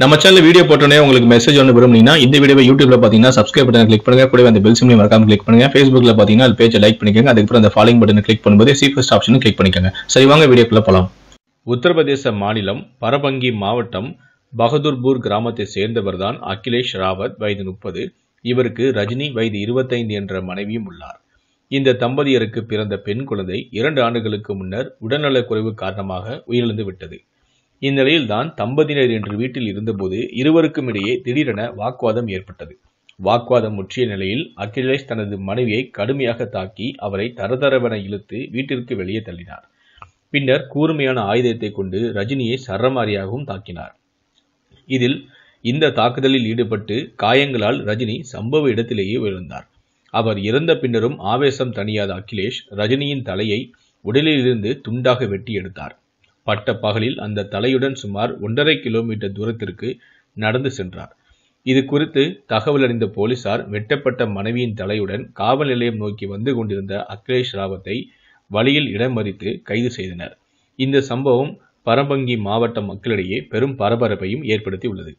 நம்ம channel video போட்டோன்னே உங்களுக்கு மெசேஜ் ஒன்று விரும்புனீங்கன்னா இந்த வீடியோ யூடியூப்ல பார்த்தீங்கன்னா சப்ஸ்கிரைப் பட்டன் கிளிக் பண்ணுங்க கூட அந்த பெல் சிம்லையும் மறக்காம கிளிக் பண்ணுங்க ஃபேஸ்புக்ல பார்த்தீங்கன்னா அது பேஜை லைக் பண்ணிக்கோங்க அதுக்கப்புறம் அந்த ஃபாலோயிங் பட்டன் கிளிக் பண்ணும்போது ஃபஸ்ட் ஆப்ஷன் கிளிக் பண்ணிக்கோங்க சரி வாங்க வீடியோக்குள்ள போகலாம் உத்தரப்பிரதேச மாநிலம் பரபங்கி மாவட்டம் பகதூர்பூர் கிராமத்தை சேர்ந்தவர் தான் அகிலேஷ் ராவத் வயது முப்பது இவருக்கு ரஜினி வயது இருபத்தைந்து என்ற மனைவியும் உள்ளார் இந்த தம்பதியருக்கு பிறந்த பெண் குழந்தை இரண்டு ஆண்டுகளுக்கு முன்னர் உடல்நலக் குறைவு காரணமாக உயிரிழந்து விட்டது இந்நிலையில்தான் தம்பதியினர் என்று வீட்டில் இருந்தபோது இருவருக்கும் இடையே திடீரென வாக்குவாதம் ஏற்பட்டது வாக்குவாதம் முற்றிய நிலையில் அகிலேஷ் தனது மனைவியை கடுமையாக தாக்கி அவரை தரதரவென இழுத்து வீட்டிற்கு வெளியே தள்ளினார் பின்னர் கூர்மையான ஆயுதத்தை கொண்டு ரஜினியை சரமாரியாகவும் தாக்கினார் இதில் இந்த தாக்குதலில் ஈடுபட்டு காயங்களால் ரஜினி சம்பவ இடத்திலேயே விழுந்தார் அவர் இறந்த பின்னரும் ஆவேசம் தணியாத அகிலேஷ் ரஜினியின் தலையை உடலிலிருந்து துண்டாக வெட்டி எடுத்தார் பட்ட பகலில் அந்த தலையுடன் சுமார் ஒன்றரை கிலோமீட்டர் தூரத்திற்கு நடந்து சென்றார் இது குறித்து தகவல் அறிந்த போலீசார் வெட்டப்பட்ட மனைவியின் தலையுடன் காவல் நிலையம் நோக்கி வந்து கொண்டிருந்த அகிலேஷ் ராவத்தை வழியில் இடமறித்து கைது செய்தனர் இந்த சம்பவம் பரம்பங்கி மாவட்ட மக்களிடையே பெரும் பரபரப்பையும் ஏற்படுத்தி உள்ளது